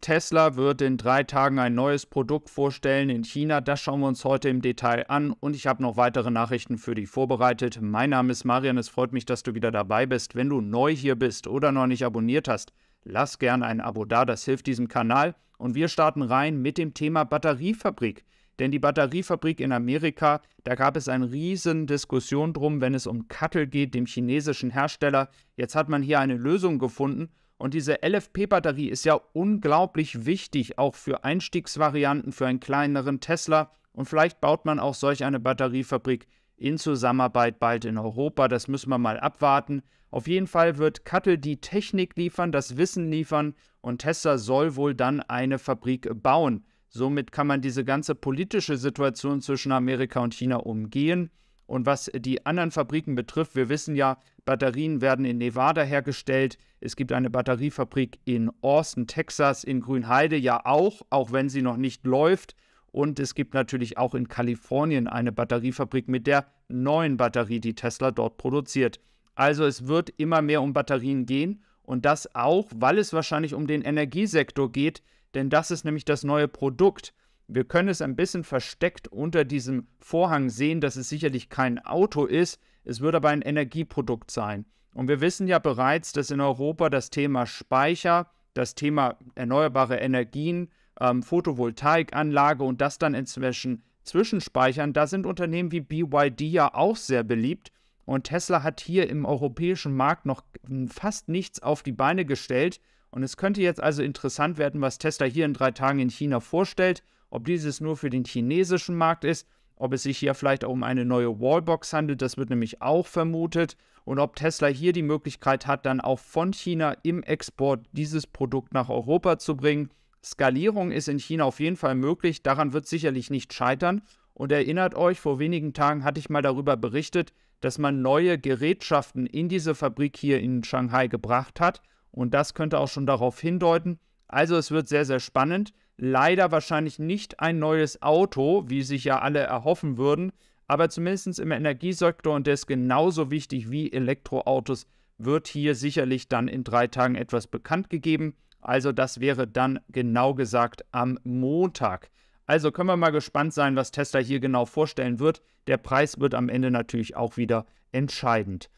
Tesla wird in drei Tagen ein neues Produkt vorstellen in China. Das schauen wir uns heute im Detail an und ich habe noch weitere Nachrichten für dich vorbereitet. Mein Name ist Marian, es freut mich, dass du wieder dabei bist. Wenn du neu hier bist oder noch nicht abonniert hast, lass gerne ein Abo da, das hilft diesem Kanal. Und wir starten rein mit dem Thema Batteriefabrik. Denn die Batteriefabrik in Amerika, da gab es eine riesen Diskussion drum, wenn es um Kattel geht, dem chinesischen Hersteller. Jetzt hat man hier eine Lösung gefunden und diese LFP-Batterie ist ja unglaublich wichtig, auch für Einstiegsvarianten, für einen kleineren Tesla. Und vielleicht baut man auch solch eine Batteriefabrik in Zusammenarbeit bald in Europa. Das müssen wir mal abwarten. Auf jeden Fall wird Kattel die Technik liefern, das Wissen liefern und Tesla soll wohl dann eine Fabrik bauen. Somit kann man diese ganze politische Situation zwischen Amerika und China umgehen. Und was die anderen Fabriken betrifft, wir wissen ja, Batterien werden in Nevada hergestellt. Es gibt eine Batteriefabrik in Austin, Texas, in Grünheide ja auch, auch wenn sie noch nicht läuft. Und es gibt natürlich auch in Kalifornien eine Batteriefabrik mit der neuen Batterie, die Tesla dort produziert. Also es wird immer mehr um Batterien gehen und das auch, weil es wahrscheinlich um den Energiesektor geht, denn das ist nämlich das neue Produkt wir können es ein bisschen versteckt unter diesem Vorhang sehen, dass es sicherlich kein Auto ist, es wird aber ein Energieprodukt sein. Und wir wissen ja bereits, dass in Europa das Thema Speicher, das Thema erneuerbare Energien, ähm, Photovoltaikanlage und das dann inzwischen Zwischenspeichern, da sind Unternehmen wie BYD ja auch sehr beliebt. Und Tesla hat hier im europäischen Markt noch fast nichts auf die Beine gestellt. Und es könnte jetzt also interessant werden, was Tesla hier in drei Tagen in China vorstellt ob dieses nur für den chinesischen Markt ist, ob es sich hier vielleicht auch um eine neue Wallbox handelt, das wird nämlich auch vermutet, und ob Tesla hier die Möglichkeit hat, dann auch von China im Export dieses Produkt nach Europa zu bringen. Skalierung ist in China auf jeden Fall möglich, daran wird sicherlich nicht scheitern. Und erinnert euch, vor wenigen Tagen hatte ich mal darüber berichtet, dass man neue Gerätschaften in diese Fabrik hier in Shanghai gebracht hat. Und das könnte auch schon darauf hindeuten. Also es wird sehr, sehr spannend leider wahrscheinlich nicht ein neues Auto, wie sich ja alle erhoffen würden, aber zumindest im Energiesektor und der ist genauso wichtig wie Elektroautos, wird hier sicherlich dann in drei Tagen etwas bekannt gegeben. Also das wäre dann genau gesagt am Montag. Also können wir mal gespannt sein, was Tesla hier genau vorstellen wird. Der Preis wird am Ende natürlich auch wieder entscheidend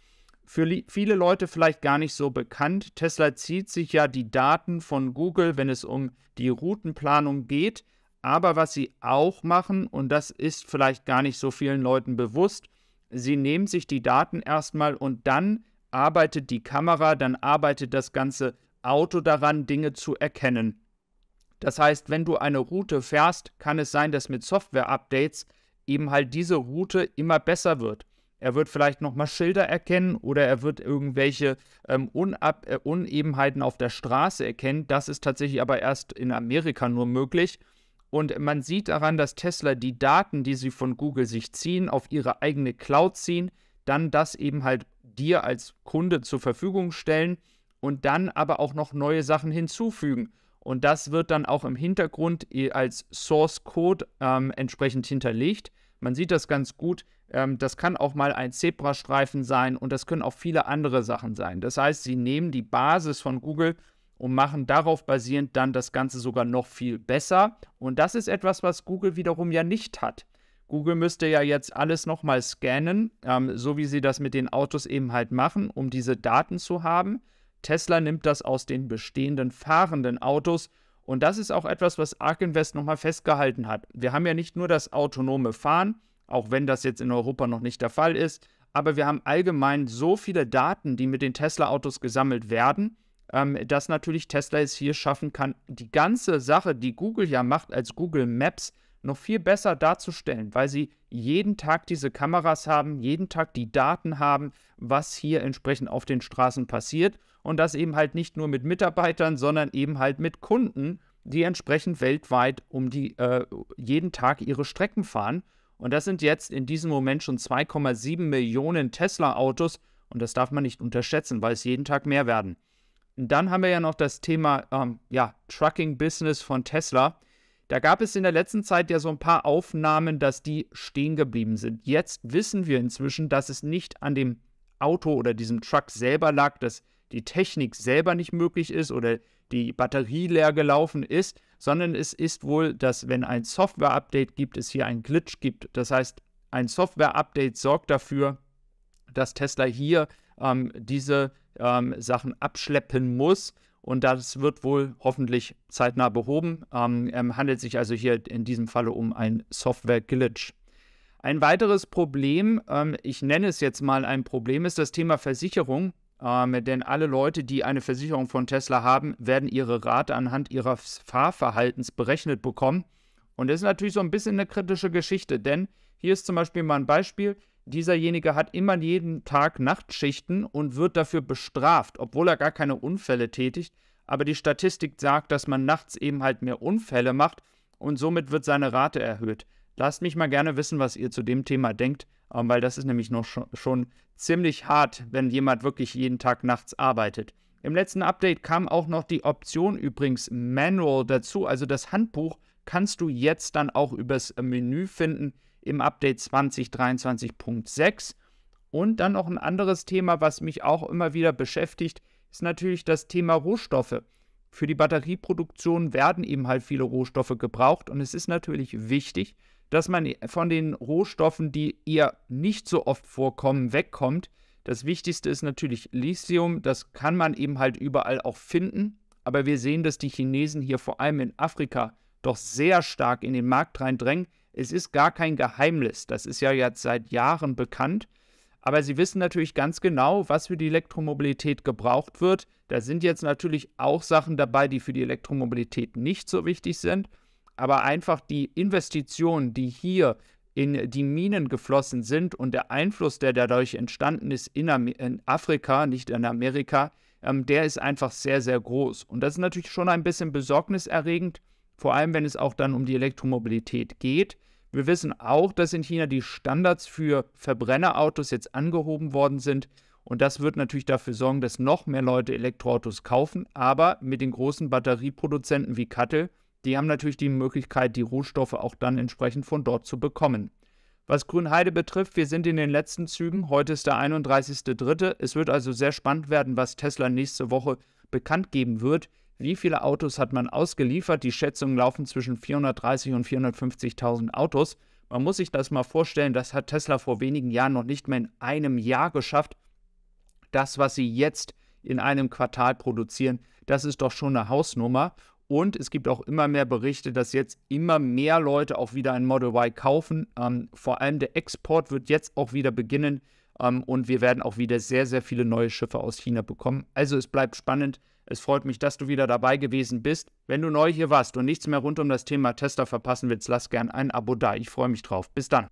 für viele Leute vielleicht gar nicht so bekannt. Tesla zieht sich ja die Daten von Google, wenn es um die Routenplanung geht. Aber was sie auch machen, und das ist vielleicht gar nicht so vielen Leuten bewusst, sie nehmen sich die Daten erstmal und dann arbeitet die Kamera, dann arbeitet das ganze Auto daran, Dinge zu erkennen. Das heißt, wenn du eine Route fährst, kann es sein, dass mit Software-Updates eben halt diese Route immer besser wird er wird vielleicht nochmal Schilder erkennen oder er wird irgendwelche ähm, Unab äh, Unebenheiten auf der Straße erkennen. Das ist tatsächlich aber erst in Amerika nur möglich. Und man sieht daran, dass Tesla die Daten, die sie von Google sich ziehen, auf ihre eigene Cloud ziehen, dann das eben halt dir als Kunde zur Verfügung stellen und dann aber auch noch neue Sachen hinzufügen. Und das wird dann auch im Hintergrund äh, als Source Code ähm, entsprechend hinterlegt, man sieht das ganz gut. Ähm, das kann auch mal ein Zebrastreifen sein und das können auch viele andere Sachen sein. Das heißt, sie nehmen die Basis von Google und machen darauf basierend dann das Ganze sogar noch viel besser. Und das ist etwas, was Google wiederum ja nicht hat. Google müsste ja jetzt alles nochmal scannen, ähm, so wie sie das mit den Autos eben halt machen, um diese Daten zu haben. Tesla nimmt das aus den bestehenden fahrenden Autos und das ist auch etwas, was Ark Invest nochmal festgehalten hat. Wir haben ja nicht nur das autonome Fahren, auch wenn das jetzt in Europa noch nicht der Fall ist, aber wir haben allgemein so viele Daten, die mit den Tesla-Autos gesammelt werden, ähm, dass natürlich Tesla es hier schaffen kann, die ganze Sache, die Google ja macht als Google Maps, noch viel besser darzustellen, weil sie jeden Tag diese Kameras haben, jeden Tag die Daten haben, was hier entsprechend auf den Straßen passiert und das eben halt nicht nur mit Mitarbeitern, sondern eben halt mit Kunden, die entsprechend weltweit um die äh, jeden Tag ihre Strecken fahren. Und das sind jetzt in diesem Moment schon 2,7 Millionen Tesla-Autos und das darf man nicht unterschätzen, weil es jeden Tag mehr werden. Und dann haben wir ja noch das Thema ähm, ja, Trucking-Business von Tesla da gab es in der letzten Zeit ja so ein paar Aufnahmen, dass die stehen geblieben sind. Jetzt wissen wir inzwischen, dass es nicht an dem Auto oder diesem Truck selber lag, dass die Technik selber nicht möglich ist oder die Batterie leer gelaufen ist, sondern es ist wohl, dass wenn ein Software-Update gibt, es hier einen Glitch gibt. Das heißt, ein Software-Update sorgt dafür, dass Tesla hier ähm, diese ähm, Sachen abschleppen muss und das wird wohl hoffentlich zeitnah behoben. Ähm, ähm, handelt sich also hier in diesem Falle um ein Software-Glitch. Ein weiteres Problem, ähm, ich nenne es jetzt mal ein Problem, ist das Thema Versicherung. Ähm, denn alle Leute, die eine Versicherung von Tesla haben, werden ihre Rate anhand ihres Fahrverhaltens berechnet bekommen. Und das ist natürlich so ein bisschen eine kritische Geschichte, denn hier ist zum Beispiel mal ein Beispiel. Dieserjenige hat immer jeden Tag Nachtschichten und wird dafür bestraft, obwohl er gar keine Unfälle tätigt. Aber die Statistik sagt, dass man nachts eben halt mehr Unfälle macht und somit wird seine Rate erhöht. Lasst mich mal gerne wissen, was ihr zu dem Thema denkt, ähm, weil das ist nämlich noch schon ziemlich hart, wenn jemand wirklich jeden Tag nachts arbeitet. Im letzten Update kam auch noch die Option übrigens Manual dazu, also das Handbuch kannst du jetzt dann auch übers Menü finden im Update 2023.6. Und dann noch ein anderes Thema, was mich auch immer wieder beschäftigt, ist natürlich das Thema Rohstoffe. Für die Batterieproduktion werden eben halt viele Rohstoffe gebraucht und es ist natürlich wichtig, dass man von den Rohstoffen, die eher nicht so oft vorkommen, wegkommt. Das Wichtigste ist natürlich Lithium, das kann man eben halt überall auch finden, aber wir sehen, dass die Chinesen hier vor allem in Afrika doch sehr stark in den Markt reindrängen. Es ist gar kein Geheimnis, das ist ja jetzt seit Jahren bekannt. Aber sie wissen natürlich ganz genau, was für die Elektromobilität gebraucht wird. Da sind jetzt natürlich auch Sachen dabei, die für die Elektromobilität nicht so wichtig sind. Aber einfach die Investitionen, die hier in die Minen geflossen sind und der Einfluss, der dadurch entstanden ist in, Am in Afrika, nicht in Amerika, ähm, der ist einfach sehr, sehr groß. Und das ist natürlich schon ein bisschen besorgniserregend, vor allem wenn es auch dann um die Elektromobilität geht. Wir wissen auch, dass in China die Standards für Verbrennerautos jetzt angehoben worden sind. Und das wird natürlich dafür sorgen, dass noch mehr Leute Elektroautos kaufen. Aber mit den großen Batterieproduzenten wie Kattel, die haben natürlich die Möglichkeit, die Rohstoffe auch dann entsprechend von dort zu bekommen. Was Grünheide betrifft, wir sind in den letzten Zügen. Heute ist der 31.3. Es wird also sehr spannend werden, was Tesla nächste Woche bekannt geben wird. Wie viele Autos hat man ausgeliefert? Die Schätzungen laufen zwischen 430.000 und 450.000 Autos. Man muss sich das mal vorstellen, das hat Tesla vor wenigen Jahren noch nicht mehr in einem Jahr geschafft. Das, was sie jetzt in einem Quartal produzieren, das ist doch schon eine Hausnummer. Und es gibt auch immer mehr Berichte, dass jetzt immer mehr Leute auch wieder ein Model Y kaufen. Ähm, vor allem der Export wird jetzt auch wieder beginnen. Ähm, und wir werden auch wieder sehr, sehr viele neue Schiffe aus China bekommen. Also es bleibt spannend. Es freut mich, dass du wieder dabei gewesen bist. Wenn du neu hier warst und nichts mehr rund um das Thema Tester verpassen willst, lass gern ein Abo da. Ich freue mich drauf. Bis dann.